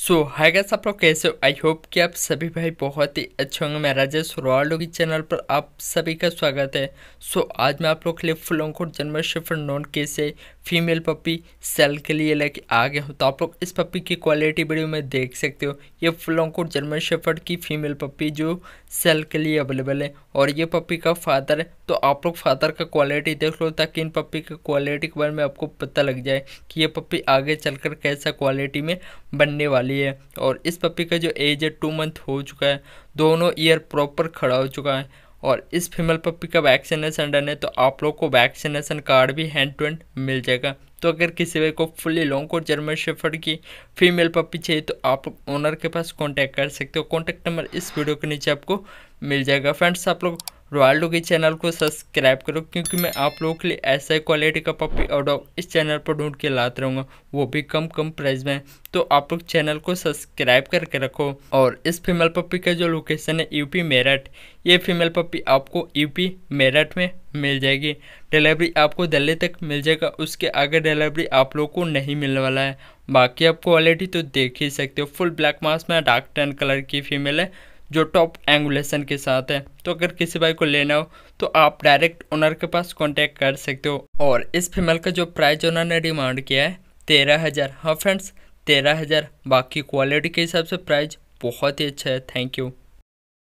सो hi guys आप लोग कैसे हो आई होप कि आप सभी भाई बहुत ही अच्छे होंगे मैं राजेश रॉयलोग की चैनल पर आप सभी का स्वागत है सो so, आज मैं आप लोग के लिए फुल ऑनकोट जन्म शिफ्ट नॉन कैसे फीमेल पप्पी सेल के लिए लेके आ गया हूँ तो आप लोग इस पप्पी की क्वालिटी वीडियो में देख सकते हो ये फुल ऑनकोट जन्म शिफ्ट की फीमेल पप्पी जो सेल के लिए अवेलेबल है और ये पप्पी का फादर है तो आप लोग फादर का क्वालिटी देख लो ताकि इन पप्पी की क्वालिटी के बारे में आपको पता लग जाए कि ये पप्पी आगे चलकर कैसा क्वालिटी में बनने वाला वाली है और इस पपी का जो एज है टू मंथ हो चुका है दोनों ईयर प्रॉपर खड़ा हो चुका है और इस फीमेल पपी का वैक्सीनेशन रन है तो आप लोग को वैक्सीनेशन कार्ड भी हैंड टू हैंड मिल जाएगा तो अगर किसी भाई को फुली लॉन्ग और जर्मन शेफर्ड की फीमेल पपी चाहिए तो आप ओनर के पास कांटेक्ट कर सकते हो कांटेक्ट नंबर इस वीडियो के नीचे आपको मिल जाएगा फ्रेंड्स आप लोग रोनाल्डो के चैनल को सब्सक्राइब करो क्योंकि मैं आप लोगों के लिए ऐसा ही क्वालिटी का पपी और डॉग इस चैनल पर ढूंढ के लाते रहूँगा वो भी कम कम प्राइस में तो आप लोग चैनल को सब्सक्राइब करके रखो और इस फीमेल पपी का जो लोकेशन है यूपी मेरठ ये फीमेल पपी आपको यूपी मेरठ में मिल जाएगी डिलीवरी आपको दिल्ली तक मिल जाएगा उसके आगे डिलीवरी आप लोग को नहीं मिलने वाला है बाकी आप क्वालिटी तो देख ही सकते हो फुल ब्लैक मास्क में डार्क टेन कलर की फीमेल है जो टॉप एंगुलेशन के साथ है तो अगर किसी बाइक को लेना हो तो आप डायरेक्ट ओनर के पास कॉन्टैक्ट कर सकते हो और इस फीमेल का जो प्राइस ओनर ने डिमांड किया है तेरह हज़ार हाँ फ्रेंड्स तेरह हज़ार बाकी क्वालिटी के हिसाब से प्राइस बहुत ही अच्छा है थैंक यू